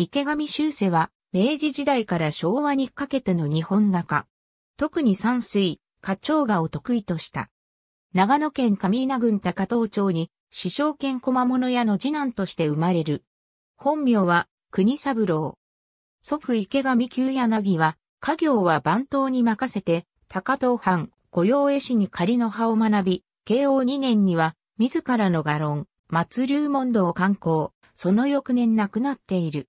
池上修正は、明治時代から昭和にかけての日本画家。特に山水、花鳥画を得意とした。長野県上稲郡高藤町に、師匠兼駒物屋の次男として生まれる。本名は、国三郎。祖父池上旧柳は、家業は番頭に任せて、高藤藩、御用絵師に仮の葉を学び、慶応2年には、自らの画論、松流問答を刊行、その翌年亡くなっている。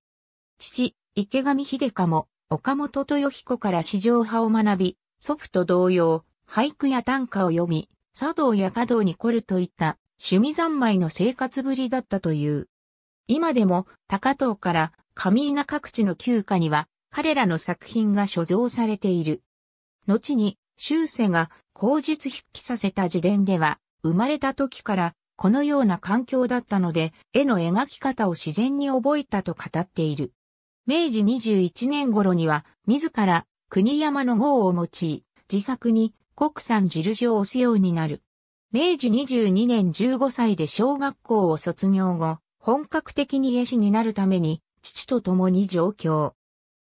父、池上秀香も、岡本豊彦から市場派を学び、祖父と同様、俳句や短歌を読み、茶道や華道に凝るといった趣味三昧の生活ぶりだったという。今でも高藤から上稲各地の旧家には彼らの作品が所蔵されている。後に修世が口述筆記させた自伝では生まれた時からこのような環境だったので絵の描き方を自然に覚えたと語っている。明治21年頃には、自ら国山の号を用い、自作に国産印を押すようになる。明治22年15歳で小学校を卒業後、本格的に絵師になるために、父と共に上京。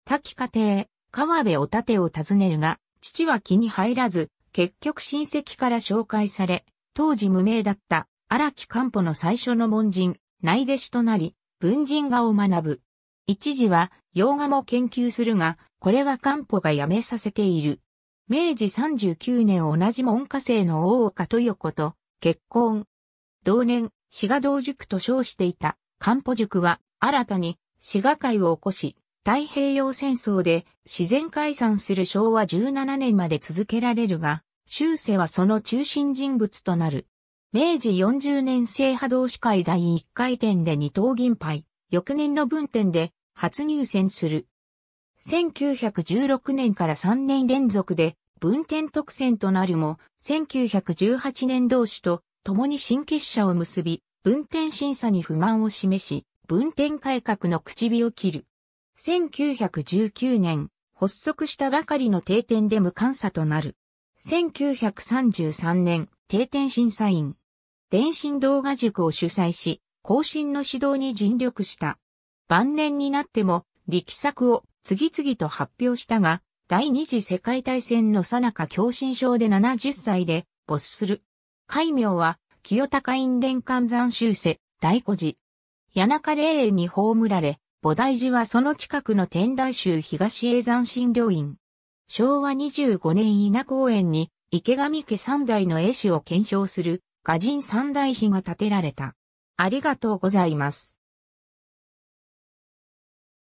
滝家庭、川辺おたてを訪ねるが、父は気に入らず、結局親戚から紹介され、当時無名だった荒木漢保の最初の門人、内弟子となり、文人画を学ぶ。一時は洋画も研究するが、これは漢方がやめさせている。明治39年同じ門下生の大岡豊子と結婚。同年、滋賀道塾と称していた漢方塾は新たに滋賀会を起こし、太平洋戦争で自然解散する昭和17年まで続けられるが、修世はその中心人物となる。明治40年制波同士会第1回転で二等銀杯、翌年の分店で初入選する。1916年から3年連続で分店特選となるも、1918年同士と共に新結社を結び、分店審査に不満を示し、分店改革の口火を切る。1919年、発足したばかりの定点で無監査となる。1933年、定点審査員。電信動画塾を主催し、後進の指導に尽力した。晩年になっても、力作を次々と発表したが、第二次世界大戦の最中狂心症で70歳で没する。戒名は、清高院伝観山修世、大古寺。谷中霊園に葬られ、菩提寺はその近くの天台宗東永山新療院。昭和25年稲公園に池上家三代の絵師を検証する画人三代碑が建てられた。ありがとうございます。